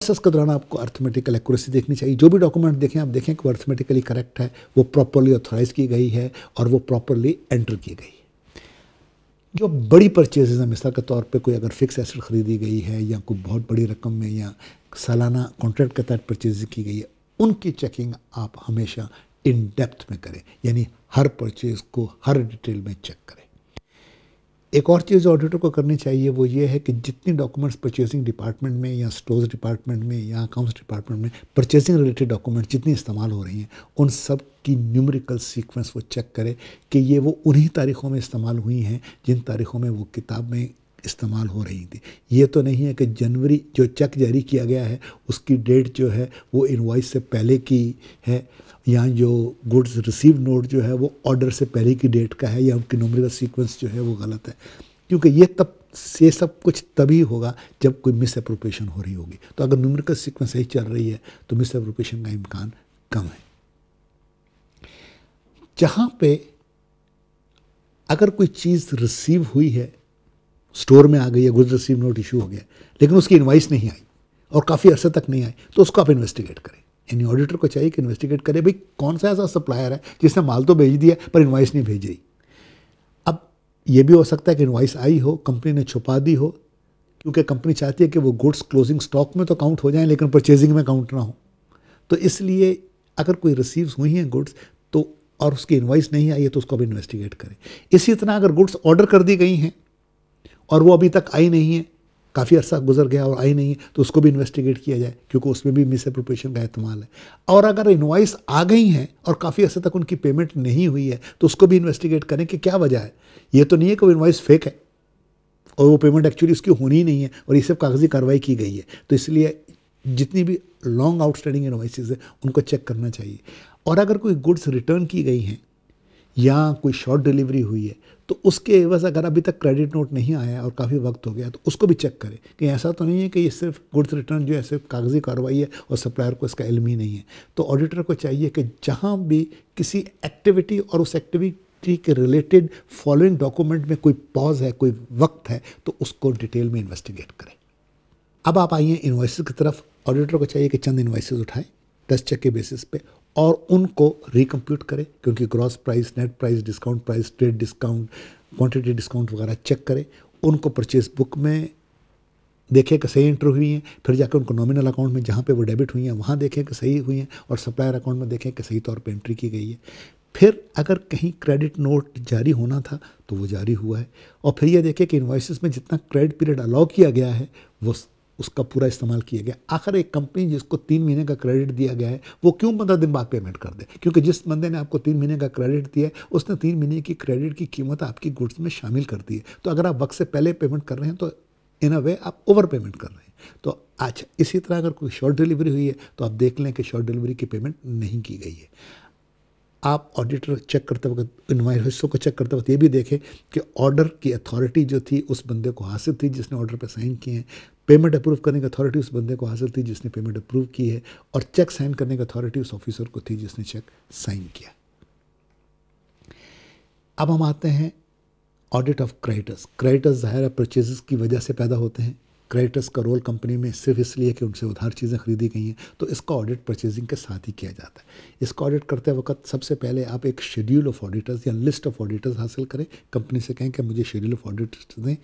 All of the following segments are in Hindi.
प्रोसेस के दौरान आपको अर्थमेटिकल एक्यूरेसी देखनी चाहिए जो भी डॉक्यूमेंट देखें आप देखें कि वो अर्थमेटिकली करेक्ट है वो प्रॉपरली ऑथोराइज की गई है और वो प्रॉपरली एंटर की गई है जो बड़ी परचेजेज हैं मिसाल के तौर पे कोई अगर फिक्स एसेट खरीदी गई है या कोई बहुत बड़ी रकम में या सालाना कॉन्ट्रैक्ट के तहत परचेज की गई है उनकी चेकिंग आप हमेशा इन डेप्थ में करें यानी हर परचेज को हर डिटेल में चेक करें एक और चीज़ ऑडिटर को करनी चाहिए वो ये है कि जितनी डॉक्यूमेंट्स परचेसिंग डिपार्टमेंट में या स्टोर्स डिपार्टमेंट में या अकाउंट्स डिपार्टमेंट में परचेसिंग रिलेटेड डॉक्यूमेंट्स जितनी इस्तेमाल हो रही हैं उन सब की न्यूमेरिकल सीक्वेंस वो चेक करे कि ये वो उन्हीं तारीख़ों में इस्तेमाल हुई हैं जिन तारीख़ों में वो किताब में इस्तेमाल हो रही थी ये तो नहीं है कि जनवरी जो चेक जारी किया गया है उसकी डेट जो है वो इन्वाइस से पहले की है या जो गुड्स रिसीव नोट जो है वो ऑर्डर से पहले की डेट का है या उनकी नंबर सीक्वेंस जो है वो गलत है क्योंकि ये तब ये सब कुछ तभी होगा जब कोई मिस अप्रोपेशन हो रही होगी तो अगर न्यूमरिकल सीक्वेंस सही चल रही है तो मिस अप्रोपेशन का इम्कान कम है जहाँ पे अगर कोई चीज़ रिसीव हुई है स्टोर में आ गई है गुड्स रिसीव नोट इशू हो गया लेकिन उसकी इन्वाइस नहीं आई और काफ़ी अर्से तक नहीं आई तो उसको आप इन्वेस्टिगेट करें यानी ऑडिटर को चाहिए कि इन्वेस्टिगेट करे भाई कौन सा ऐसा सप्लायर है जिसने माल तो भेज दिया पर इन्वाइस नहीं भेजी अब ये भी हो सकता है कि इन्वाइस आई हो कंपनी ने छुपा दी हो क्योंकि कंपनी चाहती है कि वो गुड्स क्लोजिंग स्टॉक में तो काउंट हो जाए लेकिन परचेजिंग में काउंट ना हो तो इसलिए अगर कोई रिसीव्स हुई हैं गुड्स तो और उसकी इन्वाइस नहीं आई है तो उसको अभी इन्वेस्टिगेट करें इसी तरह अगर गुड्स ऑर्डर कर दी गई हैं और वो अभी तक आई नहीं है काफ़ी अर्सा गुजर गया और आई नहीं है तो उसको भी इन्वेस्टिगेट किया जाए क्योंकि उसमें भी मिस एप्रोप्रिएशन का अहतमाल है और अगर इन्वाइस आ गई हैं और काफ़ी अर्से तक उनकी पेमेंट नहीं हुई है तो उसको भी इन्वेस्टिगेट करें कि क्या वजह है ये तो नहीं है कि वो इन्वाइस फेक है और वो पेमेंट एक्चुअली उसकी होनी ही नहीं है और ये सब कागजी कार्रवाई की गई है तो इसलिए जितनी भी लॉन्ग आउटस्टैंडिंग इन्वाइसिस है उनको चेक करना चाहिए और अगर कोई गुड्स रिटर्न की गई हैं या कोई शॉर्ट डिलीवरी हुई है तो उसके बस अगर अभी तक क्रेडिट नोट नहीं आया और काफ़ी वक्त हो गया तो उसको भी चेक करें कि ऐसा तो नहीं है कि ये सिर्फ गुड्स रिटर्न जो है सिर्फ कागजी कार्रवाई है और सप्लायर को इसका इलम ही नहीं है तो ऑडिटर को चाहिए कि जहाँ भी किसी एक्टिविटी और उस एक्टिविटी के रिलेटेड फॉलोइंग डॉक्यूमेंट में कोई पॉज है कोई वक्त है तो उसको डिटेल में इन्वेस्टिगेट करें अब आप आइए इन्वाइसिस की तरफ ऑडिटर को चाहिए कि चंद इन्वाइस उठाएं दस चेक के बेसिस पे और उनको रिकम्प्यूट करें क्योंकि gross price net price discount price trade discount quantity discount वगैरह चेक करें उनको परचेज बुक में देखें कि सही एंट्री हुई हैं फिर जाकर उनको नॉमिनल अकाउंट में जहाँ पे वो डेबिट हुई हैं वहाँ देखें कि सही हुई हैं और सप्लायर अकाउंट में देखें कि सही तौर पर एंट्री की गई है फिर अगर कहीं क्रेडिट नोट जारी होना था तो वो जारी हुआ है और फिर ये देखें कि इन्वाइसिस में जितना क्रेडिट पीरियड अलाउ किया गया है वो उसका पूरा इस्तेमाल किया गया आखिर एक कंपनी जिसको तीन महीने का क्रेडिट दिया गया है वो क्यों पंद्रह दिन बाद पेमेंट कर दे क्योंकि जिस बंदे ने आपको तीन महीने का क्रेडिट दिया है उसने तीन महीने की क्रेडिट की कीमत आपकी गुड्स में शामिल कर दी है तो अगर आप वक्त से पहले पेमेंट कर रहे हैं तो इन अ वे आप ओवर पेमेंट कर रहे हैं तो अच्छा इसी तरह अगर कोई शॉर्ट डिलीवरी हुई है तो आप देख लें कि शॉर्ट डिलीवरी की पेमेंट नहीं की गई है आप ऑडिटर चेक करते वक्त इनवाइस हिस्सों को चेक करते वक्त ये भी देखें कि ऑर्डर की अथॉरिटी जो थी उस बंदे को हासिल थी जिसने ऑर्डर पर साइन किए हैं पेमेंट अप्रूव करने की अथॉरिटी उस बंदे को हासिल थी जिसने पेमेंट अप्रूव की है और चेक साइन करने की अथॉरिटी उस ऑफिसर को थी जिसने चेक साइन किया अब हम आते हैं ऑडिट ऑफ क्रेडिटर्स क्रेडिटर्स ज़ाहिर है परचेज की वजह से पैदा होते हैं क्रेडिटर्स का रोल कंपनी में सिर्फ इसलिए कि उनसे उधार चीज़ें खरीदी गई हैं तो इसका ऑडिट परचेजिंग के साथ ही किया जाता है इसका ऑडिट करते वक्त सबसे पहले आप एक शेड्यूल ऑफ ऑडिटर्स या लिस्ट ऑफ ऑडिटर्स हासिल करें कंपनी से कहें कि मुझे शेड्यूल ऑफ ऑडिटर्स दें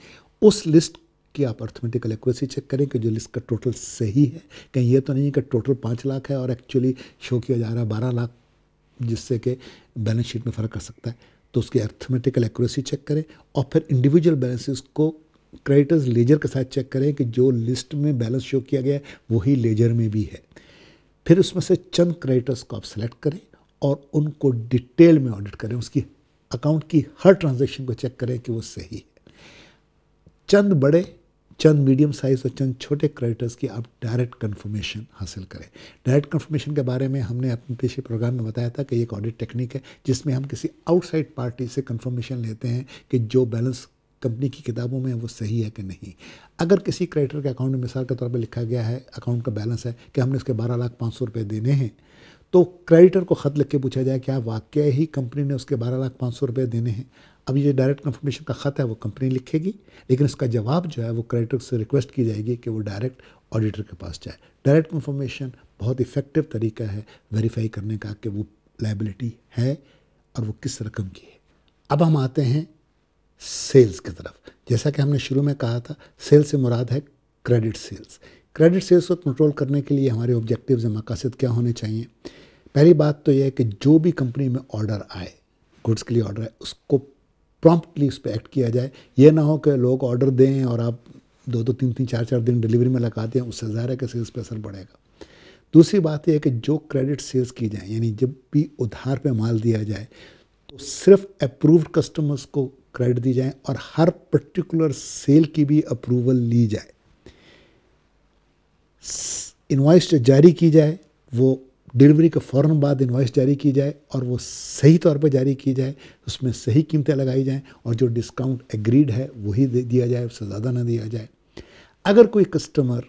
उस लिस्ट कि आप अर्थमेटिकल एक्यूरेसी चेक करें कि जो लिस्ट का टोटल सही है कहीं ये तो नहीं है कि टोटल पाँच लाख है और एक्चुअली शो किया जा रहा है बारह लाख जिससे कि बैलेंस शीट में फ़र्क आ सकता है तो उसकी अर्थमेटिकल एक्यूरेसी चेक करें और फिर इंडिविजुअल बैलेंसेस को क्रेडिटर्स लेजर के साथ चेक करें कि जो लिस्ट में बैलेंस शो किया गया है वही लेजर में भी है फिर उसमें से चंद क्रेडिटर्स को आप सेलेक्ट करें और उनको डिटेल में ऑडिट करें उसकी अकाउंट की हर ट्रांजेक्शन को चेक करें कि वो सही है चंद बड़े चंद मीडियम साइज़ और चंद छोटे क्रेडिटर्स की आप डायरेक्ट कन्फर्मेशन हासिल करें डायरेक्ट कन्फर्मेशन के बारे में हमने अपने पिछले प्रोग्राम में बताया था कि एक ऑडिट टेक्निक है जिसमें हम किसी आउटसाइड पार्टी से कन्फर्मेशन लेते हैं कि जो बैलेंस कंपनी की किताबों में वो सही है कि नहीं अगर किसी क्रेडिटर के अकाउंट में मिसाल के तौर पर लिखा गया है अकाउंट का बैलेंस है कि हमने उसके बारह लाख पाँच सौ रुपये देने हैं तो क्रेडिटर को ख़त लिख के पूछा जाए क्या वाकई ही कंपनी ने उसके बारह लाख पाँच सौ रुपये देने हैं अभी जो डायरेक्ट कंफर्मेशन का ख़त है वो कंपनी लिखेगी लेकिन उसका जवाब जो है वो क्रेडिटर से रिक्वेस्ट की जाएगी कि वो डायरेक्ट ऑडिटर के पास जाए डायरेक्ट कंफर्मेशन बहुत इफ़ेक्टिव तरीका है वेरीफाई करने का कि वो लाइबिलिटी है और वो किस रकम की है अब हम आते हैं सेल्स की तरफ जैसा कि हमने शुरू में कहा था सेल्स से मुराद है क्रेडिट सेल्स क्रेडिट सेल्स को कंट्रोल करने के लिए हमारे ऑब्जेक्टिव या मकासद क्या होने चाहिए पहली बात तो यह है कि जो भी कंपनी में ऑर्डर आए गुड्स के लिए ऑर्डर आए उसको प्रॉम्प्टली उस पर एक्ट किया जाए ये ना हो कि लोग ऑर्डर दें और आप दो दो तो तीन तीन चार चार दिन डिलीवरी में लगाते हैं उससे ज़्यादा के कि सेल्स पर असर पड़ेगा दूसरी बात यह है कि जो क्रेडिट सेल्स की जाए यानी जब भी उधार पे माल दिया जाए तो सिर्फ अप्रूव्ड कस्टमर्स को क्रेडिट दी जाए और हर पर्टिकुलर सेल की भी अप्रूवल ली जाए इन्वाइस जारी की जाए वो डिलीवरी के फ़ौर बाद इन्वाइस जारी की जाए और वो सही तौर पर जारी की जाए उसमें सही कीमतें लगाई जाएँ और जो डिस्काउंट एग्रीड है वही दे दिया जाए उससे ज़्यादा ना दिया जाए अगर कोई कस्टमर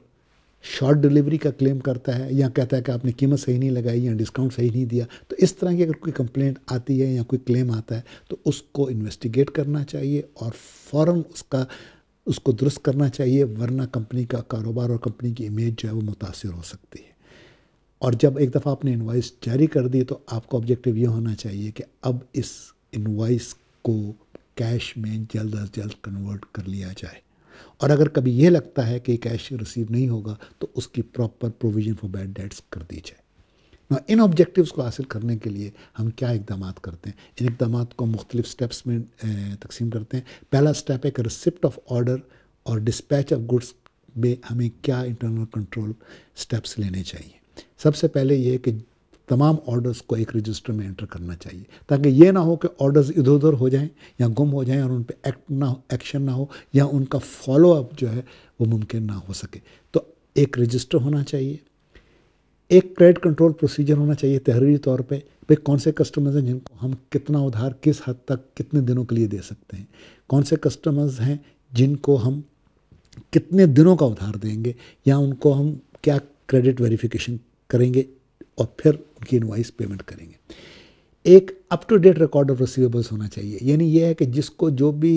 शॉर्ट डिलीवरी का क्लेम करता है या कहता है कि आपने कीमत सही नहीं लगाई या डिस्काउंट सही नहीं दिया तो इस तरह की अगर कोई कंप्लेंट आती है या कोई क्लेम आता है तो उसको इन्वेस्टिगेट करना चाहिए और फ़ौर उसका उसको दुरुस्त करना चाहिए वरना कंपनी का कारोबार और कंपनी की इमेज जो है वो मुतासर हो सकती है और जब एक दफ़ा आपने इन्वाइस जारी कर दी तो आपका ऑब्जेक्टिव ये होना चाहिए कि अब इस इन्वाइस को कैश में जल्द अज जल्द कन्वर्ट कर लिया जाए और अगर कभी यह लगता है कि कैश रिसीव नहीं होगा तो उसकी proper provision for bad debts कर दी जाए ना इन ऑब्जेक्टिव्स को हासिल करने के लिए हम क्या इकदाम करते हैं इन इकदाम को मुख्तलिफ स्टेप्स में तकसीम करते हैं पहला स्टेप एक रिसिप्ट ऑफ ऑर्डर और डिस्पैच ऑफ गुड्स में हमें क्या इंटरनल कंट्रोल स्टेप्स लेने चाहिए सबसे पहले ये कि तमाम ऑर्डर्स को एक रजिस्टर में एंटर करना चाहिए ताकि ये ना हो कि ऑर्डर्स इधर उधर हो जाएं या गुम हो जाएं और उन पर एक्ट ना हो एक्शन ना हो या उनका फॉलोअप जो है वो मुमकिन ना हो सके तो एक रजिस्टर होना चाहिए एक क्रेडिट कंट्रोल प्रोसीजर होना चाहिए तहरीरी तौर पे भाई कौन से कस्टमर्स हैं जिनको हम कितना उधार किस हद तक कितने दिनों के लिए दे सकते हैं कौन से कस्टमर्स हैं जिनको हम कितने दिनों का उधार देंगे या उनको हम क्या क्रेडिट वेरिफिकेशन करेंगे और फिर उनकी इन्वाइस पेमेंट करेंगे एक up to date record of receivables होना चाहिए यानी यह है कि जिसको जो भी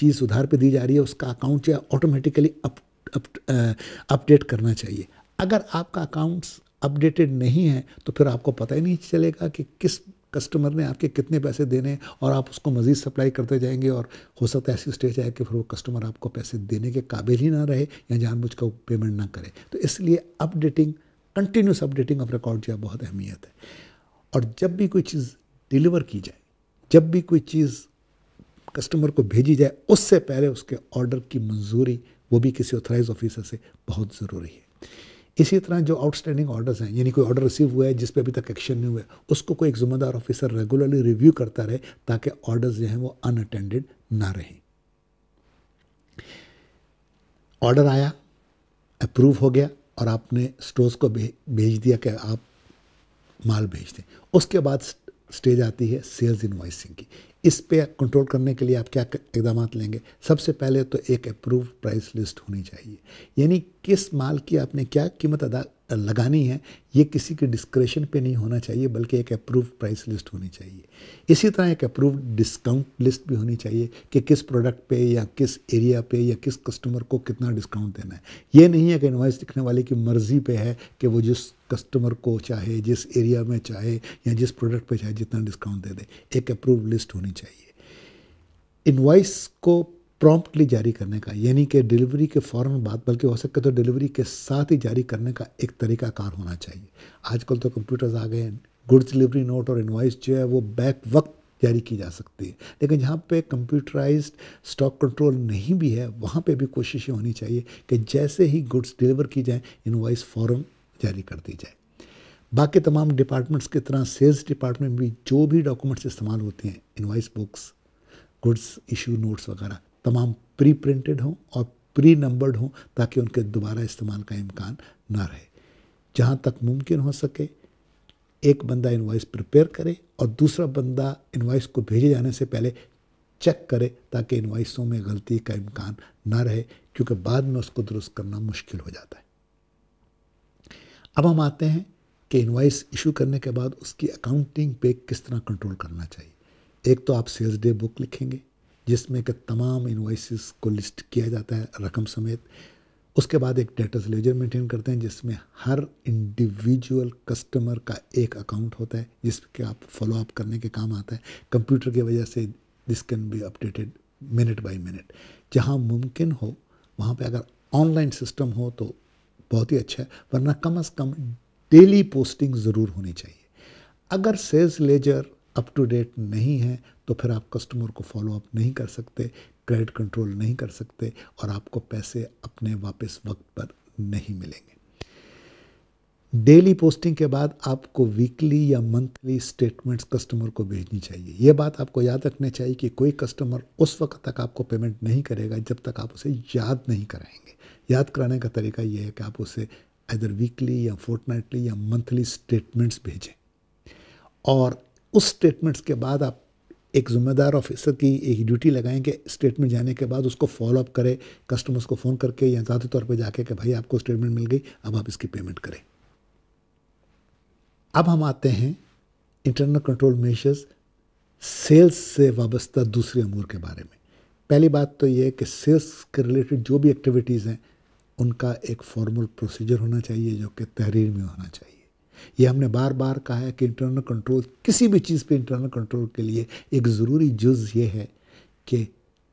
चीज़ उधार पे दी जा रही है उसका अकाउंट या ऑटोमेटिकली अपडेट uh, करना चाहिए अगर आपका अकाउंट्स अपडेटेड नहीं है तो फिर आपको पता ही नहीं चलेगा कि किस कस्टमर ने आपके कितने पैसे देने और आप उसको मज़ीद सप्लाई करते जाएंगे और हो सकता है ऐसी स्टेज आए कि फिर वो कस्टमर आपको पैसे देने के काबिल ही ना रहे या जानबूझ कर पेमेंट ना करे तो इसलिए updating continuous updating of record जो बहुत अहमियत है और जब भी कोई चीज़ डिलीवर की जाए जब भी कोई चीज़ कस्टमर को भेजी जाए उससे पहले उसके ऑर्डर की मंजूरी वो भी किसी ऑथराइज ऑफिसर से बहुत ज़रूरी है इसी तरह जो आउटस्टैंडिंग ऑर्डर्स हैं यानी कोई ऑर्डर रिसीव हुआ है जिस पे अभी तक एक्शन नहीं हुआ है उसको कोई एक जिम्मेदार ऑफिसर रेगुलरली रिव्यू करता रहे ताकि ऑर्डर्स जो हैं वो अनअटेंडेड ना रहें ऑर्डर आया अप्रूव हो गया और आपने स्टोर्स को भेज दिया कि आप माल भेज दें उसके बाद स्टेज आती है सेल्स इन्वाइसिंग की इस पे कंट्रोल करने के लिए आप क्या इकदाम लेंगे सबसे पहले तो एक अप्रूव प्राइस लिस्ट होनी चाहिए यानी किस माल की आपने क्या कीमत अदा लगानी है ये किसी के डिस्क्रेशन पे नहीं होना चाहिए बल्कि एक अप्रूव प्राइस लिस्ट होनी चाहिए इसी तरह एक अप्रूव डिस्काउंट लिस्ट भी होनी चाहिए कि किस प्रोडक्ट पे या किस एरिया पे या किस कस्टमर को कितना डिस्काउंट देना है ये नहीं है कि इन्वाइस लिखने वाले की मर्ज़ी पे है कि वो जिस कस्टमर को चाहे जिस एरिया में चाहे या जिस प्रोडक्ट पर चाहे जितना डिस्काउंट दे दे एक अप्रूव लिस्ट होनी चाहिए इन्वाइस को प्रॉम्प्टली जारी करने का यानी कि डिलीवरी के फ़ौरन बाद बल्कि हो सके तो डिलीवरी के साथ ही जारी करने का एक तरीका कार होना चाहिए आजकल तो कंप्यूटर्स आ गए हैं गुड्स डिलीवरी नोट और इन्वाइस जो है वो बैक वक्त जारी की जा सकती है लेकिन जहाँ पे कंप्यूटराइज स्टॉक कंट्रोल नहीं भी है वहाँ पे भी कोशिशें होनी चाहिए कि जैसे ही गुड्स डिलीवर की जाए इन्वाइस फ़ौरन जारी कर दी जाए बाकी तमाम डिपार्टमेंट्स की तरह सेल्स डिपार्टमेंट भी जो भी डॉक्यूमेंट्स इस्तेमाल होते हैं invoice books goods issue notes वगैरह तमाम प्री प्रिंटेड हों और प्री नंबर्ड हों ताकि उनके दोबारा इस्तेमाल का इम्कान ना रहे जहाँ तक मुमकिन हो सके एक बंदा इन्वाइस प्रिपेयर करे और दूसरा बंदा इन्वाइस को भेजे जाने से पहले चेक करे ताकि इन्वाइसों में गलती का इम्कान ना रहे क्योंकि बाद में उसको दुरुस्त करना मुश्किल हो जाता है अब हम आते हैं कि इन्वाइस इशू करने के बाद उसकी अकाउंटिंग पे किस तरह कंट्रोल करना चाहिए एक तो आप सेल्स डे बुक लिखेंगे जिसमें के तमाम इन्वाइसिस को लिस्ट किया जाता है रकम समेत उसके बाद एक डेटर्स लेजर मेंटेन करते हैं जिसमें हर इंडिविजुअल कस्टमर का एक अकाउंट होता है जिसके आप फॉलोअप करने के काम आता है कंप्यूटर की वजह से this can be updated minute by minute जहाँ मुमकिन हो वहाँ पे अगर ऑनलाइन सिस्टम हो तो बहुत ही अच्छा है वरना कम अज़ कम डेली पोस्टिंग ज़रूर होनी चाहिए अगर sales ledger up to date नहीं है तो फिर आप कस्टमर को फॉलो अप नहीं कर सकते क्रेडिट कंट्रोल नहीं कर सकते और आपको पैसे अपने वापस वक्त पर नहीं मिलेंगे डेली पोस्टिंग के बाद आपको वीकली या मंथली स्टेटमेंट्स कस्टमर को भेजनी चाहिए यह बात आपको याद रखनी चाहिए कि कोई कस्टमर उस वक्त तक आपको पेमेंट नहीं करेगा जब तक आप उसे याद नहीं कराएंगे याद कराने का तरीका यह है कि आप उसे इधर वीकली या फोर्टनाइटली या मंथली स्टेटमेंट्स भेजें और उस स्टेटमेंट्स के बाद आप एक ज़िम्मेदार ऑफिसर की एक ड्यूटी लगाएं कि स्टेटमेंट जाने के बाद उसको फॉलोअप करें कस्टमर्स को फ़ोन करके या ज़ाती तौर पर जाके कि भाई आपको स्टेटमेंट मिल गई अब आप इसकी पेमेंट करें अब हम आते हैं इंटरनल कंट्रोल मेजर्स सेल्स से वाबस्ता दूसरे अमूर के बारे में पहली बात तो ये कि सेल्स के रिलेटेड जो भी एक्टिविटीज़ हैं उनका एक फॉर्मल प्रोसीजर होना चाहिए जो कि तहरीर में होना चाहिए ये हमने बार बार कहा है कि इंटरनल कंट्रोल किसी भी चीज़ पे इंटरनल कंट्रोल के लिए एक ज़रूरी जुज़ ये है कि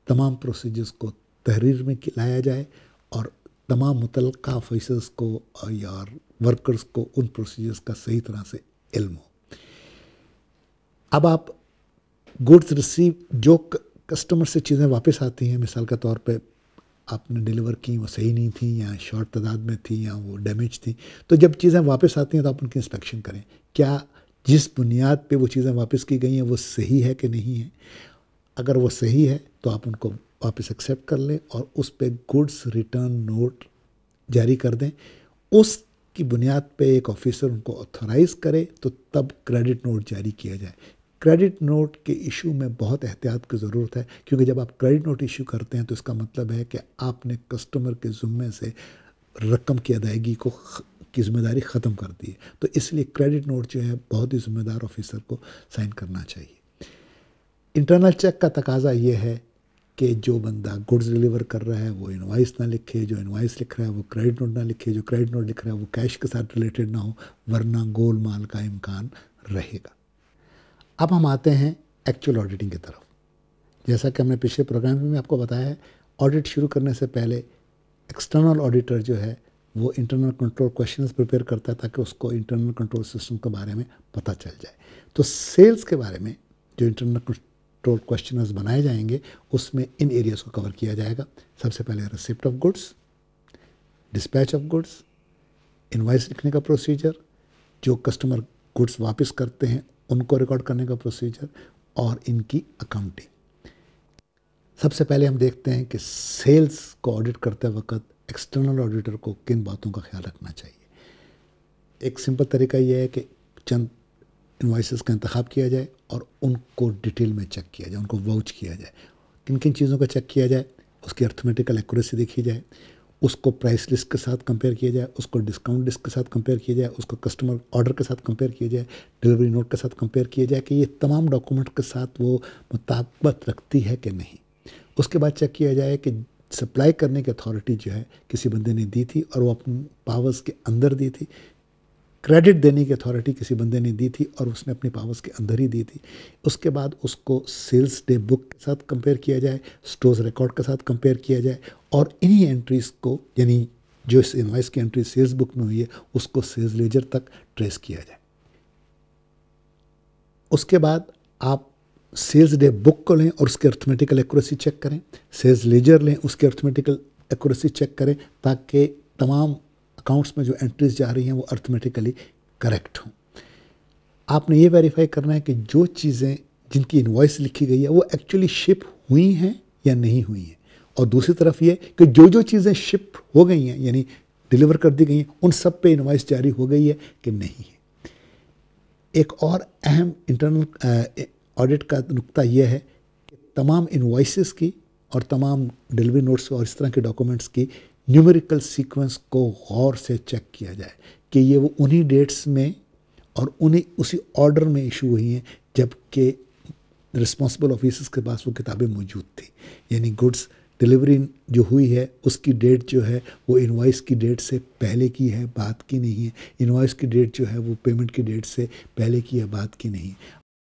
तमाम प्रोसीजर्स को तहरीर में लाया जाए और तमाम मुतल ऑफिसर्स को या वर्कर्स को उन प्रोसीजर्स का सही तरह से इल्म हो अब आप गुड्स रिसीव जो कस्टमर से चीज़ें वापस आती हैं मिसाल के तौर पे आपने डिलीवर की वो सही नहीं थी या शॉर्ट तादाद में थी या वो डैमेज थी तो जब चीज़ें वापस आती हैं तो आप उनकी इंस्पेक्शन करें क्या जिस बुनियाद पे वो चीज़ें वापस की गई हैं वो सही है कि नहीं है अगर वो सही है तो आप उनको वापस एक्सेप्ट कर लें और उस पर गुड्स रिटर्न नोट जारी कर दें उसकी बुनियाद पे एक ऑफिसर उनको ऑथोराइज़ करे तो तब क्रेडिट नोट जारी किया जाए क्रेडिट नोट के इशू में बहुत एहतियात की ज़रूरत है क्योंकि जब आप क्रेडिट नोट इशू करते हैं तो इसका मतलब है कि आपने कस्टमर के ज़ुम्मे से रकम की अदायगी को की जिम्मेदारी ख़त्म कर दी है तो इसलिए क्रेडिट नोट जो है बहुत ही ज़िम्मेदार ऑफिसर को साइन करना चाहिए इंटरनल चेक का तकाजा ये है कि जो बंदा गुड्स डिलीवर कर रहा है वो इनवाइस ना लिखे जो इनवाइस लिख रहा है वो क्रेडिट नोट ना लिखे जो क्रेडिट नोट लिख रहा है वो कैश के साथ रिलेटेड ना हो वरना गोल माल का इम्कान रहेगा अब हम आते हैं एक्चुअल ऑडिटिंग की तरफ जैसा कि हमने पिछले प्रोग्राम में आपको बताया है ऑडिट शुरू करने से पहले एक्सटर्नल ऑडिटर जो है वो इंटरनल कंट्रोल क्वेश्चन प्रिपेयर करता है ताकि उसको इंटरनल कंट्रोल सिस्टम के बारे में पता चल जाए तो सेल्स के बारे में जो इंटरनल कंट्रोल क्वेश्चन बनाए जाएंगे उसमें इन एरियाज़ को कवर किया जाएगा सबसे पहले receipt of goods dispatch of goods invoice लिखने का प्रोसीजर जो कस्टमर गुड्स वापस करते हैं उनको रिकॉर्ड करने का प्रोसीजर और इनकी अकाउंटिंग सबसे पहले हम देखते हैं कि सेल्स को ऑडिट करते वक्त एक्सटर्नल ऑडिटर को किन बातों का ख्याल रखना चाहिए एक सिंपल तरीका यह है कि चंद इन्वाइसेस का इंतखब किया जाए और उनको डिटेल में चेक किया जाए उनको वाउच किया जाए किन किन चीज़ों का चेक किया जाए उसकी अर्थमेटिकल एक्यूरेसी देखी जाए उसको प्राइस लिस्ट के साथ कंपेयर किया जाए उसको डिस्काउंट लिस्ट के साथ कंपेयर किया जाए उसको कस्टमर ऑर्डर के साथ कंपेयर किया जाए डिलीवरी नोट के साथ कंपेयर किया जाए कि ये तमाम डॉक्यूमेंट के साथ वो मुताबत रखती है कि नहीं उसके बाद चेक किया जाए कि सप्लाई करने की अथॉरिटी जो है किसी बंदे ने दी थी और वो अपने पावर्स के अंदर दी थी क्रेडिट देने की अथॉरिटी किसी बंदे ने दी थी और उसने अपने पावर्स के अंदर ही दी थी उसके बाद उसको सेल्स डे बुक के साथ कंपेयर किया जाए स्टोर्स रिकॉर्ड के साथ कंपेयर किया जाए और इन्हीं एंट्रीज़ को यानी जो इस इन्वाइस की एंट्री सेल्स बुक में हुई है उसको सेल्स लेजर तक ट्रेस किया जाए उसके बाद आप सेल्स डे बुक को लें और उसकी अर्थमेटिकल एक्यूरेसी चेक करें सेल्स लेजर लें उसकी अर्थमेटिकल एक्यूरेसी चेक करें ताकि तमाम अकाउंट्स में जो एंट्रीज जा रही हैं वो अर्थमेटिकली करेक्ट हों आपने ये वेरीफाई करना है कि जो चीज़ें जिनकी इन्वाइस लिखी गई है वो एक्चुअली शिप हुई हैं या नहीं हुई हैं और दूसरी तरफ ये कि जो जो चीज़ें शिप हो गई हैं यानी डिलीवर कर दी गई हैं उन सब पे इन्वाइस जारी हो गई है कि नहीं है एक और अहम इंटरनल ऑडिट का नुकता यह है कि तमाम इन्वाइसिस की और तमाम डिलीवरी नोट्स और इस तरह के डॉक्यूमेंट्स की न्यूमेरिकल सीक्वेंस को गौर से चेक किया जाए कि ये वो उन्हीं डेट्स में और उन्हीं उसी ऑर्डर में इशू हुई हैं जबकि रिस्पॉन्सिबल ऑफिसर्स के पास वो किताबें मौजूद थी यानी गुड्स डिलीवरी जो हुई है उसकी डेट जो है वो इन्वाइस की डेट से पहले की है बाद की नहीं है इन्वाइस की डेट जो है वो पेमेंट की डेट से पहले की है बाद की नहीं है